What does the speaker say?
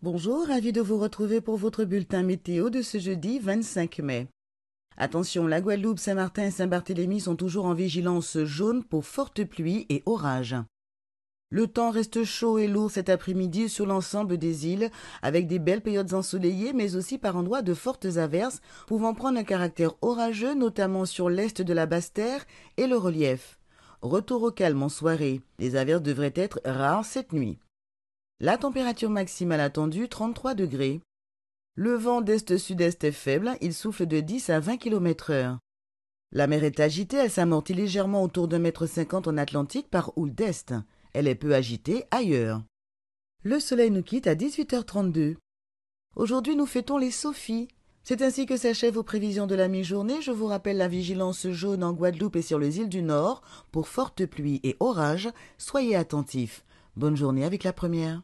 Bonjour, ravi de vous retrouver pour votre bulletin météo de ce jeudi 25 mai. Attention, la Guadeloupe, Saint-Martin et Saint-Barthélemy sont toujours en vigilance jaune pour fortes pluies et orages. Le temps reste chaud et lourd cet après-midi sur l'ensemble des îles, avec des belles périodes ensoleillées, mais aussi par endroits de fortes averses, pouvant prendre un caractère orageux, notamment sur l'est de la Basse-Terre et le relief. Retour au calme en soirée. Les averses devraient être rares cette nuit. La température maximale attendue, 33 degrés. Le vent d'est-sud-est est faible, il souffle de 10 à 20 km heure. La mer est agitée, elle s'amortit légèrement autour de mètre cinquante en Atlantique par houle d'est. Elle est peu agitée ailleurs. Le soleil nous quitte à 18h32. Aujourd'hui, nous fêtons les Sophies. C'est ainsi que s'achèvent vos prévisions de la mi-journée. Je vous rappelle la vigilance jaune en Guadeloupe et sur les îles du Nord pour fortes pluies et orages. Soyez attentifs. Bonne journée avec la première.